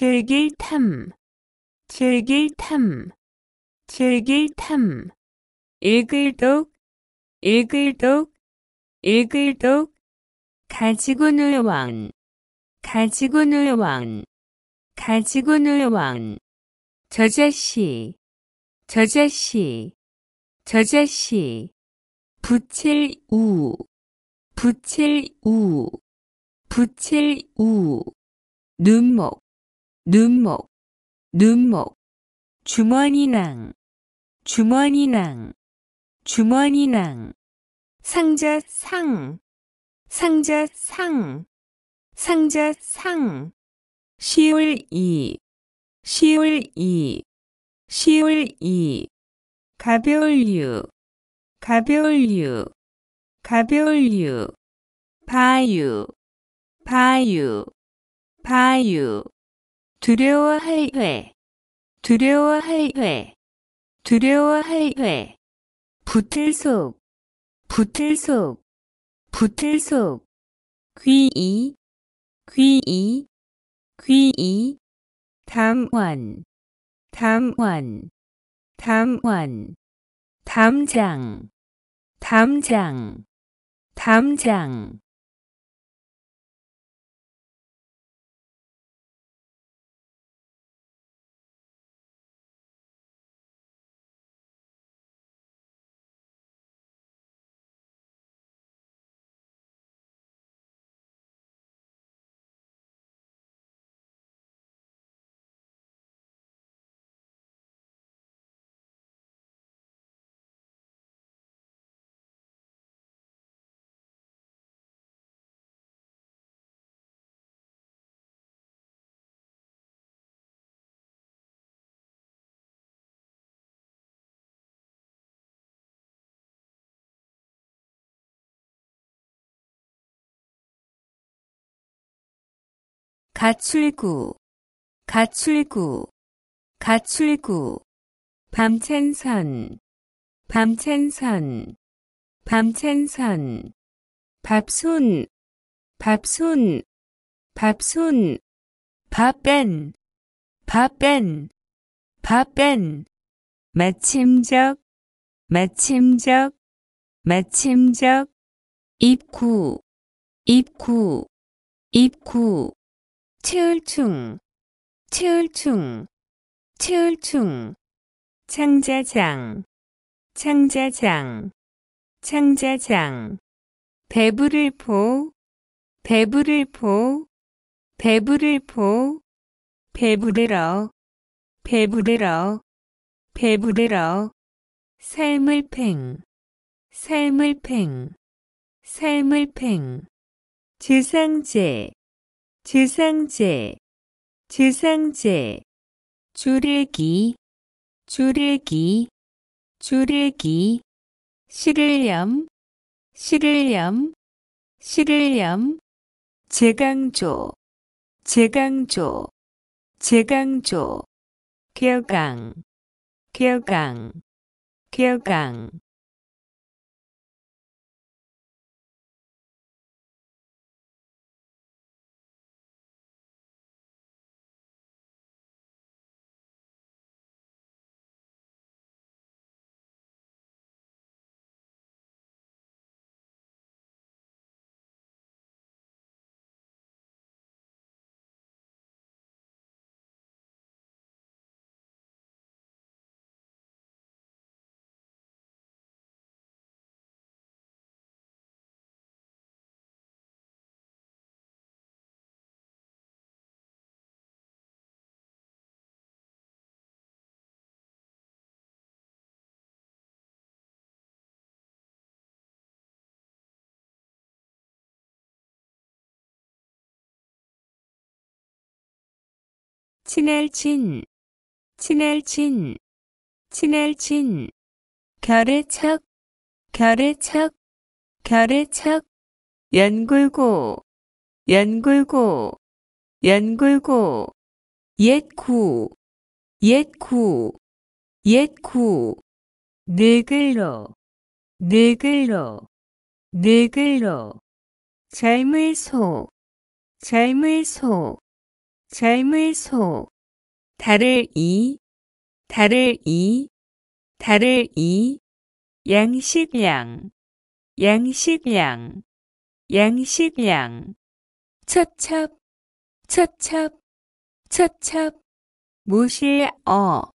즐길 탐, 즐길 탐, 즐길 탐. 일글독, 일글독, 일글독. 가지고 놀 왕, 가지고 놀 왕, 가지고 놀 왕. 저자씨, 저자씨, 저자씨. 붙일 우, 붙일 우, 붙일 우. 눈목, 눈목, 눈목. 주머니낭, 주머니낭, 주머니낭. 상자 상, 상자 상, 상자 상. 시0월 2, 10월 2, 1월 2. 가벼울유, 가벼울유, 가벼울유. 바유, 바유, 바유. 두려워할 회 두려워할 회 두려워할 회 붙을 속 붙을 속 붙을 속 귀이 귀이 귀이 담원 담원 담원 담장 담장 담장 가출구 가출구 가출구 밤챈선 밤챈선 밤챈선 밥손 밥손 밥손 밥뺀 밥뺀 밥뺀 마침적 마침적 마침적 입구 입구 입구 치울충, 치울충, 치울충. 창자장, 창자장, 창자장. 배부를 포, 배부를 포, 배부를 포. 배부르러, 배부르러, 배부르러. 삶을 팽, 삶을 팽, 삶을 팽. 주상제, 지상제, 지상제, 줄일기, 줄일기, 줄일기, 실을염, 실을염, 실을염, 제강조, 제강조, 제강조, 괴강, 괴강, 괴강. 친할 친 친할 친 친할 친 결의척 결의척 결의척 연골고연골고연골고 옛구 옛구 옛구 늙을로 늙을로 늙을로 젊을 소 젊을 소 젊을 소 달을 이 달을 이 달을 이 양식량 양식량 양식량 첫첩첫첩첫첩 무실어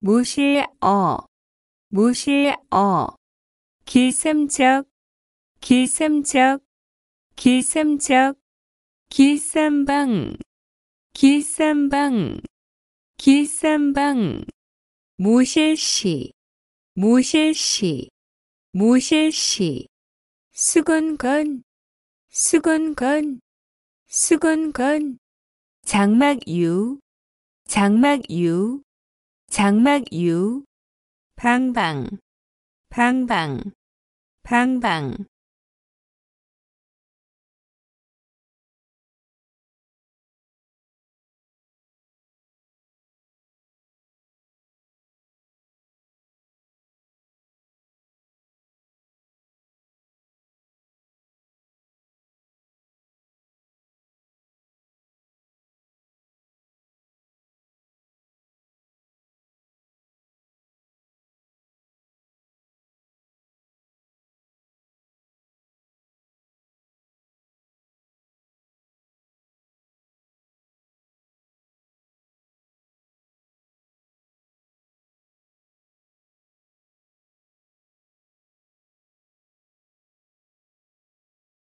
무실어 무실어 길쌈적길쌈적길쌈적 길삼방 길쌈방 길쌈방 모실시 모실시 모실시 수건건 수건건 수건건 장막유 장막유 장막유 방방 방방 방방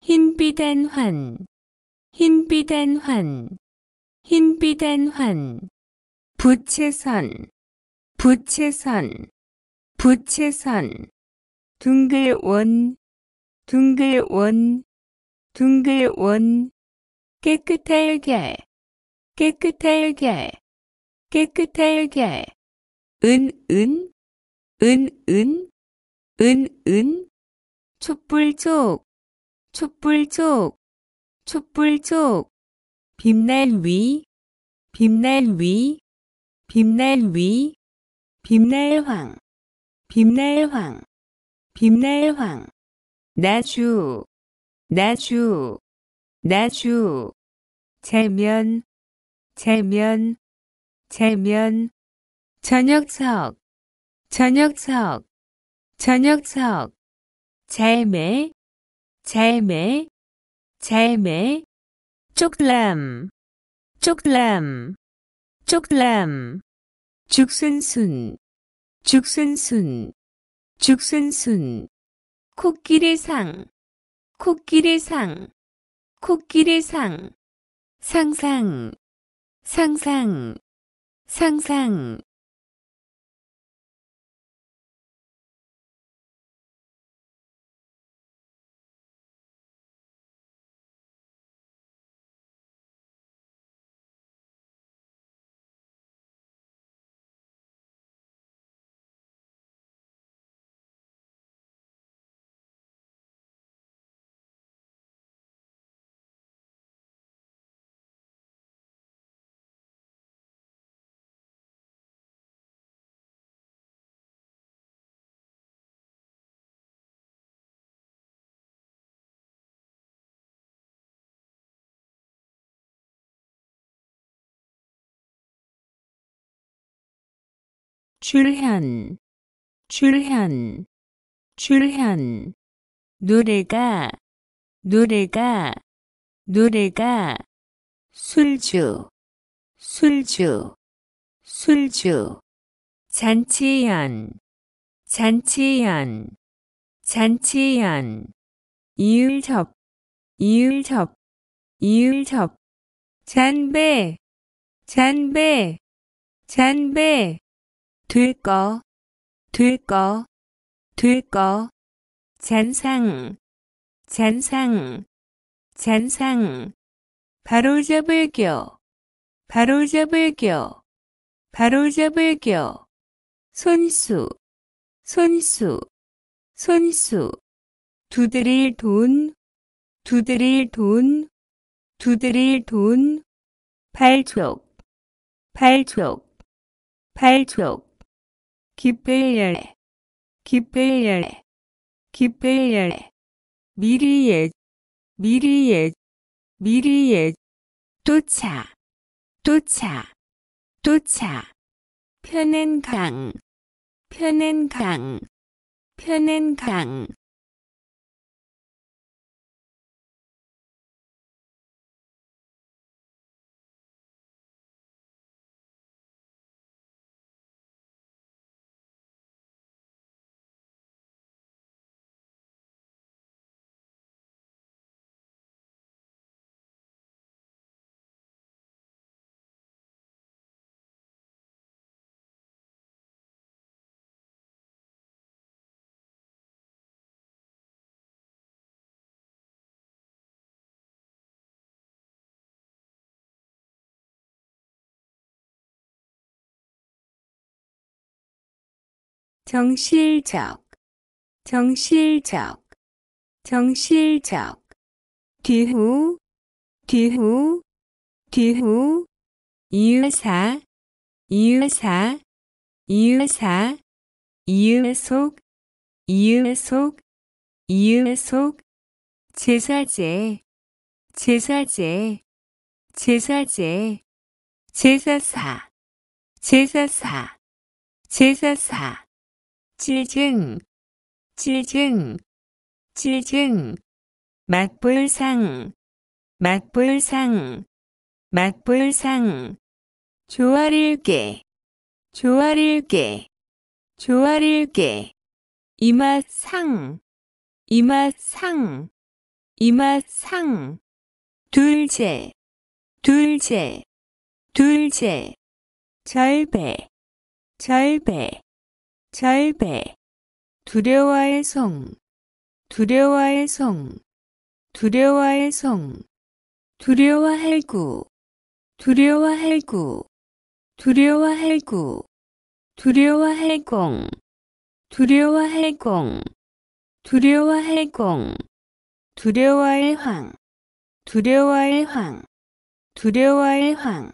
흰비단환 흰비단환 흰비단환 부채선 부채선 부채선 둥글원 둥글원 둥글원 깨끗하게 깨끗하게 깨끗하게 은은 은은 은은 촛불촉 촛불촉 촛불촉 빛날 위 빛날 위 빛날 위 빛날 황 빛날 황 빛날 황 나주 나주 나주 재면 재면 재면 저녁석 저녁석 저녁석 재매 젤매, 젤매, 쪽람, 쪽람, 쪽람, 죽순순, 죽순순, 죽순순, 코끼리 상, 코끼리 상, 코끼리 상, 상상, 상상, 상상, 출현 출현 출현 노래가 노래가 노래가 술주 술주 술주 잔치연 잔치연 잔치연 이율접 이율접 이율접 잔배 잔배 잔배 될거, 될거, 될거. 잔상, 잔상, 잔상. 바로잡을겨, 바로잡을겨, 바로잡을겨. 손수, 손수, 손수. 두드릴 돈, 두드릴 돈, 두드릴 돈. 발족, 발족, 발족. 기필예 기필예 기필예 미리 예 미리 예 미리 예도차도차도차 편은 강 편은 강 편은 강 정실적, 정실적, 정실적, 뒤후, 뒤후, 뒤후, 이유사, 이유사, 이유사, 이유 속, 이유 속, 이유 속, 제사제, 제사제, 제사제, 제사사, 제사사, 제사사. 질증, 질증, 질증. 맛볼 상, 맛볼 상, 맛볼 상. 조아릴게, 조아릴게, 조아릴게. 이맛 상, 이맛 상, 이맛 상. 둘째, 둘째, 둘째. 절배, 절배. 절배 두려워할성두려워할성두려워할성 두려워할 구 두려워할 구 두려워할 구 두려워할 공 두려워할 공 두려워할 공 두려워할 황 두려워할 황 두려워할 황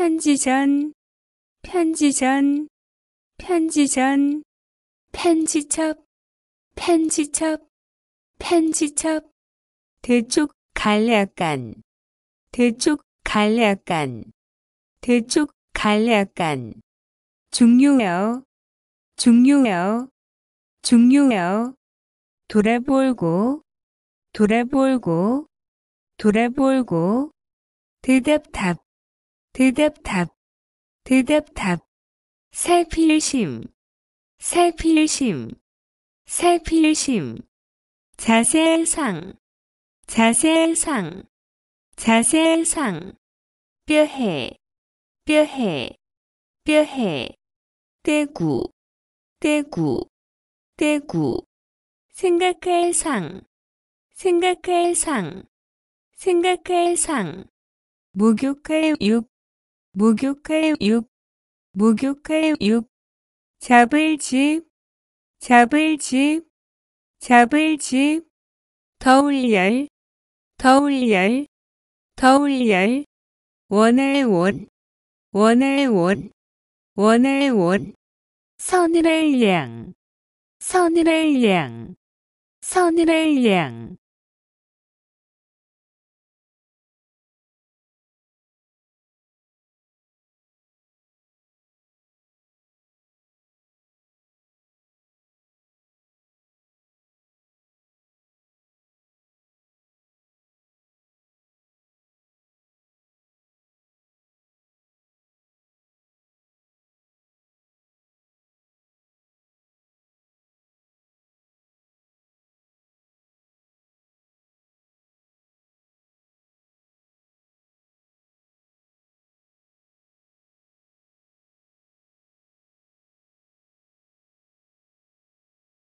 편지전, 편지전, 편지전, 편지첩, 편지첩, 편지첩, 대쪽 갈래약간, 대쪽 갈래약간, 대쪽 갈래약간, 중요해요, 중요해요, 중요해요, 돌아볼고, 돌아볼고, 돌아볼고, 대답 답, 대답답 대답답 살필심 살필심 살필심 자세상 자세상 자세상 뼈해 뼈해 뼈해 떼구 떼구 떼구 생각할 상 생각할 상 생각할 상 목욕할 욕, 목욕할 육, 목욕할 육, 잡을 집, 잡을 집, 잡을 집, 더울열, 더울열, 더울열, 원할 원, 원할 원, 원할 원, 서늘할 양, 서늘할 양, 서늘할 양,